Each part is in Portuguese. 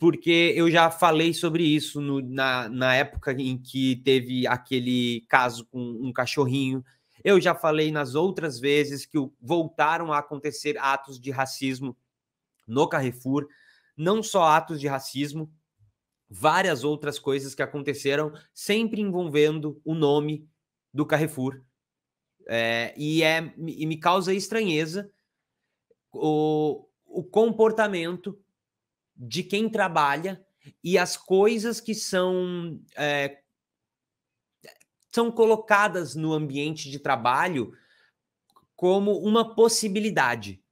porque eu já falei sobre isso no, na, na época em que teve aquele caso com um cachorrinho. Eu já falei nas outras vezes que voltaram a acontecer atos de racismo no Carrefour, não só atos de racismo, várias outras coisas que aconteceram, sempre envolvendo o nome do Carrefour. É, e, é, e me causa estranheza o, o comportamento de quem trabalha e as coisas que são é, são colocadas no ambiente de trabalho como uma possibilidade.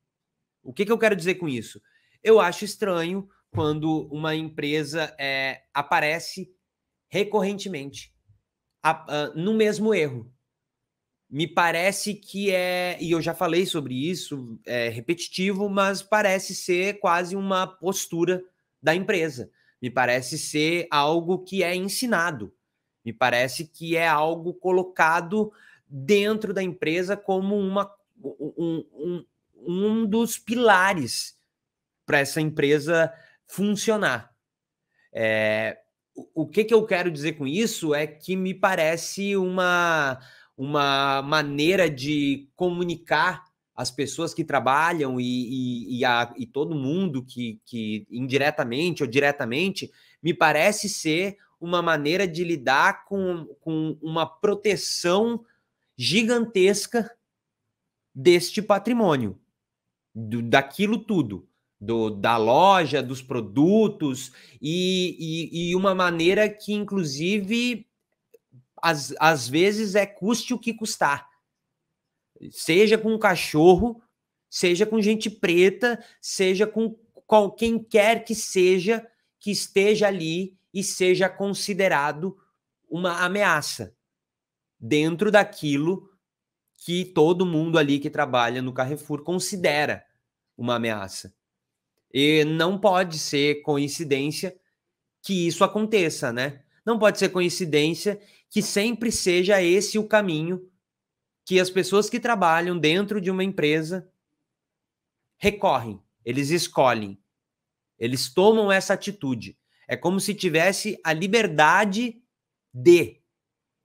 O que, que eu quero dizer com isso? Eu acho estranho quando uma empresa é, aparece recorrentemente a, a, ah, no mesmo erro me parece que é, e eu já falei sobre isso, é repetitivo, mas parece ser quase uma postura da empresa. Me parece ser algo que é ensinado. Me parece que é algo colocado dentro da empresa como uma, um, um, um dos pilares para essa empresa funcionar. É, o, que, que eu quero dizer com isso é que me parece uma uma maneira de comunicar as pessoas que trabalham e, e, e, a, e todo mundo que, que, indiretamente ou diretamente, me parece ser uma maneira de lidar com, com uma proteção gigantesca deste patrimônio, do, daquilo tudo, do, da loja, dos produtos, e, e, e uma maneira que, inclusive, às, às vezes é custe o que custar. Seja com um cachorro, seja com gente preta, seja com, com quem quer que seja que esteja ali e seja considerado uma ameaça dentro daquilo que todo mundo ali que trabalha no Carrefour considera uma ameaça. E não pode ser coincidência que isso aconteça, né? Não pode ser coincidência que sempre seja esse o caminho que as pessoas que trabalham dentro de uma empresa recorrem, eles escolhem, eles tomam essa atitude. É como se tivesse a liberdade de.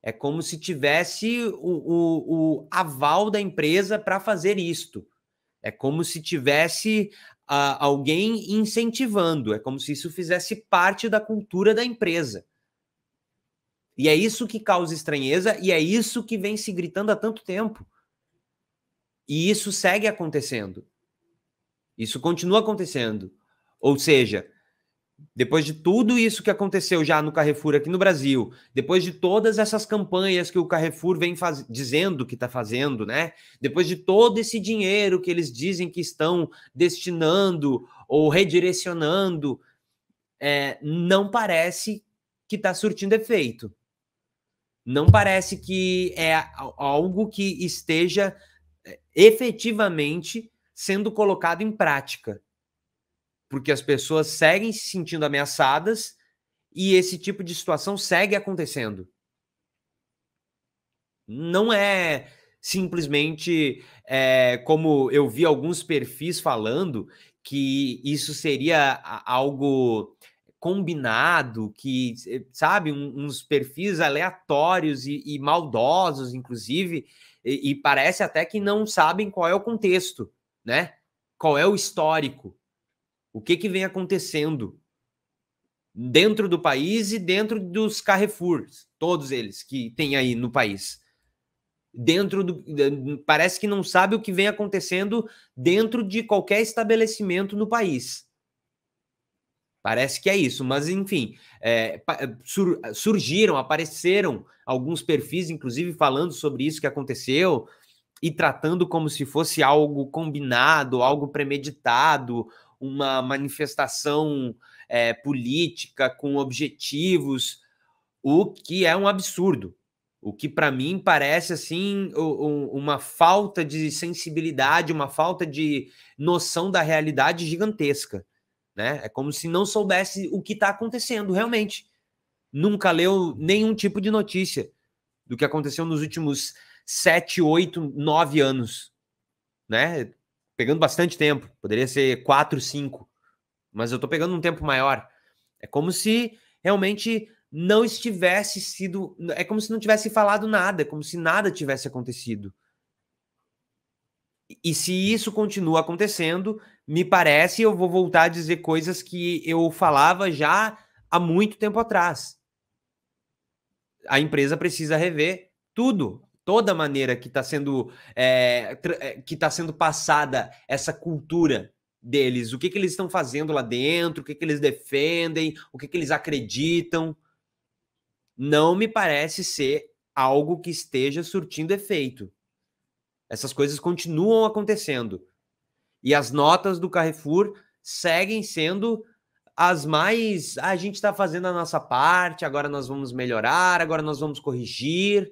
É como se tivesse o, o, o aval da empresa para fazer isto. É como se tivesse uh, alguém incentivando. É como se isso fizesse parte da cultura da empresa. E é isso que causa estranheza e é isso que vem se gritando há tanto tempo. E isso segue acontecendo. Isso continua acontecendo. Ou seja, depois de tudo isso que aconteceu já no Carrefour aqui no Brasil, depois de todas essas campanhas que o Carrefour vem faz... dizendo que está fazendo, né? Depois de todo esse dinheiro que eles dizem que estão destinando ou redirecionando, é, não parece que está surtindo efeito não parece que é algo que esteja é, efetivamente sendo colocado em prática. Porque as pessoas seguem se sentindo ameaçadas e esse tipo de situação segue acontecendo. Não é simplesmente é, como eu vi alguns perfis falando que isso seria algo combinado, que, eh, sabe, um, uns perfis aleatórios e, e maldosos, inclusive, e, e, parece até que não sabem qual é o contexto, né? Qual é o histórico, o que, que vem acontecendo dentro do país e dentro dos Carrefours, todos eles que tem aí no país. Dentro do. Parece que não sabe o que vem acontecendo dentro de qualquer estabelecimento no país. Parece que é isso, mas enfim, é, sur, surgiram, apareceram alguns perfis, inclusive falando sobre isso que aconteceu e tratando como se fosse algo combinado, algo premeditado, uma manifestação é, política com objetivos, o que é um absurdo. O que para mim parece assim uma falta de sensibilidade, uma falta de noção da realidade gigantesca né? É como se não soubesse o que está acontecendo realmente. Nunca leu nenhum tipo de notícia do que aconteceu nos últimos sete, oito, nove anos, né? Pegando bastante tempo, poderia ser quatro, cinco, mas eu estou pegando um tempo maior. É como se realmente não estivesse sido, é como se não tivesse falado nada, é como se nada tivesse acontecido. E se isso continua acontecendo, me parece, eu vou voltar a dizer coisas que eu falava já há muito tempo atrás. A empresa precisa rever tudo, toda maneira que está sendo é, é que está sendo passada essa cultura deles, o que, que eles estão fazendo lá dentro, o que, que eles defendem, o que, que eles acreditam. Não me parece ser algo que esteja surtindo efeito. Essas coisas continuam acontecendo. E as notas do Carrefour seguem sendo as mais. Ah, a gente está fazendo a nossa parte, agora nós vamos melhorar, agora nós vamos corrigir.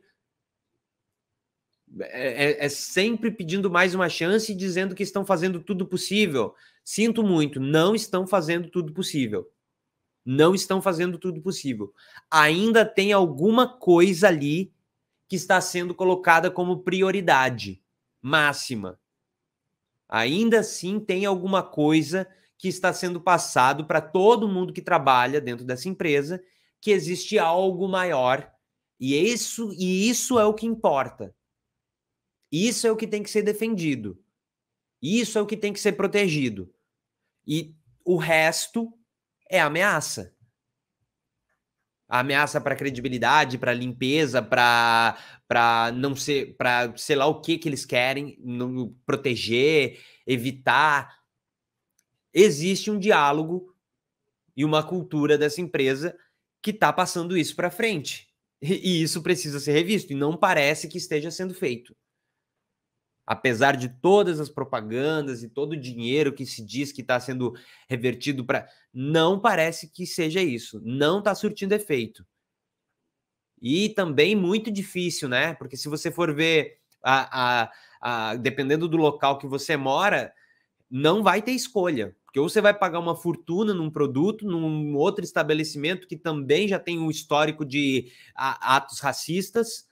É, é, é, sempre pedindo mais uma chance e dizendo que estão fazendo tudo possível. Sinto muito, não estão fazendo tudo possível. Não estão fazendo tudo possível. Ainda tem alguma coisa ali que está sendo colocada como prioridade máxima ainda assim tem alguma coisa que está sendo passado para todo mundo que trabalha dentro dessa empresa que existe algo maior e isso e isso é o que importa. Isso é o que tem que ser defendido. Isso é o que tem que ser protegido. E o resto é ameaça ameaça para credibilidade, para limpeza, para para não ser, para sei lá o que que eles querem, no, proteger, evitar. Existe um diálogo e uma cultura dessa empresa que está passando isso para frente. E, e isso precisa ser revisto e não parece que esteja sendo feito apesar de todas as propagandas e todo o dinheiro que se diz que está sendo revertido para. Não parece que seja isso. Não está surtindo efeito. E também muito difícil, né? Porque se você for ver, a, a, a, dependendo do local que você mora, não vai ter escolha. Porque ou você vai pagar uma fortuna num produto, num outro estabelecimento que também já tem um histórico de atos racistas,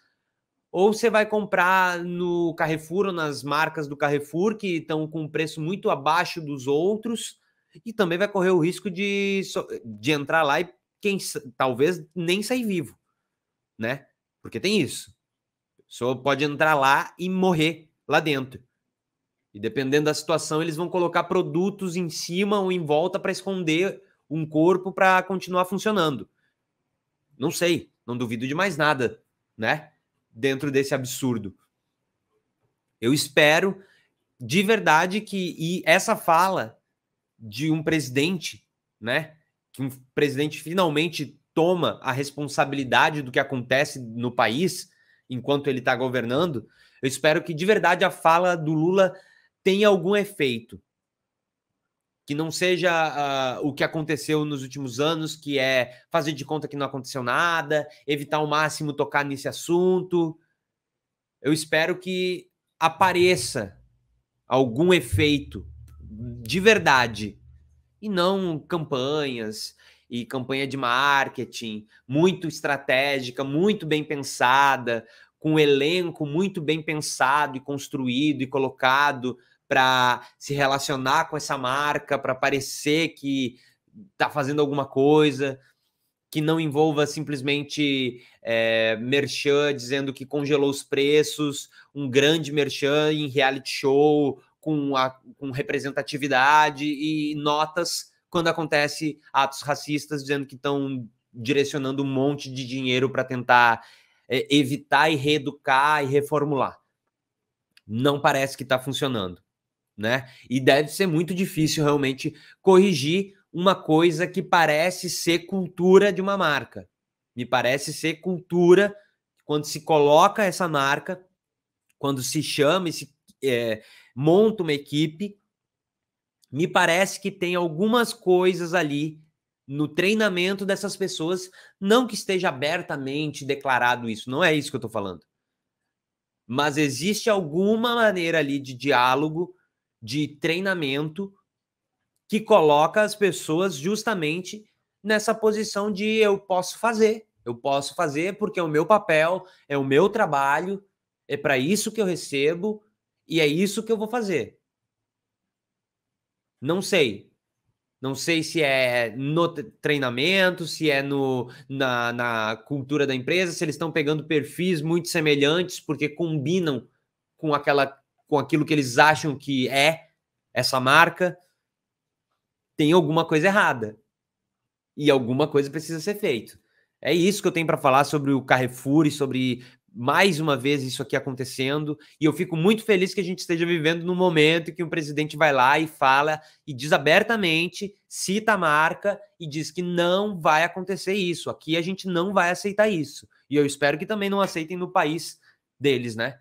ou você vai comprar no Carrefour ou nas marcas do Carrefour que estão com um preço muito abaixo dos outros e também vai correr o risco de, de entrar lá e quem talvez nem sair vivo, né? Porque tem isso. Só pode entrar lá e morrer lá dentro. E dependendo da situação, eles vão colocar produtos em cima ou em volta para esconder um corpo para continuar funcionando. Não sei, não duvido de mais nada, né? dentro desse absurdo. Eu espero de verdade que essa fala de um presidente, né, que um presidente finalmente toma a responsabilidade do que acontece no país enquanto ele está governando, eu espero que de verdade a fala do Lula tenha algum efeito, que não seja uh, o que aconteceu nos últimos anos, que é fazer de conta que não aconteceu nada, evitar ao máximo tocar nesse assunto. Eu espero que apareça algum efeito de verdade e não campanhas e campanha de marketing muito estratégica, muito bem pensada, com um elenco muito bem pensado e construído e colocado para se relacionar com essa marca, para parecer que está fazendo alguma coisa, que não envolva simplesmente é, merchan dizendo que congelou os preços, um grande merchan em reality show com, a, com representatividade e notas quando acontece atos racistas dizendo que estão direcionando um monte de dinheiro para tentar é, evitar e reeducar e reformular. Não parece que está funcionando né? E deve ser muito difícil realmente corrigir uma coisa que parece ser cultura de uma marca. Me parece ser cultura quando se coloca essa marca, quando se chama e se é, monta uma equipe. Me parece que tem algumas coisas ali no treinamento dessas pessoas, não que esteja abertamente declarado isso, não é isso que eu estou falando. Mas existe alguma maneira ali de diálogo de treinamento que coloca as pessoas justamente nessa posição de eu posso fazer, eu posso fazer porque é o meu papel, é o meu trabalho, é para isso que eu recebo e é isso que eu vou fazer. Não sei. Não sei se é no treinamento, se é no, na, na cultura da empresa, se eles estão pegando perfis muito semelhantes porque combinam com aquela com aquilo que eles acham que é essa marca, tem alguma coisa errada. E alguma coisa precisa ser feito. É isso que eu tenho para falar sobre o Carrefour e sobre mais uma vez isso aqui acontecendo. E eu fico muito feliz que a gente esteja vivendo num momento em que um presidente vai lá e fala e diz abertamente, cita a marca e diz que não vai acontecer isso. Aqui a gente não vai aceitar isso. E eu espero que também não aceitem no país deles, né?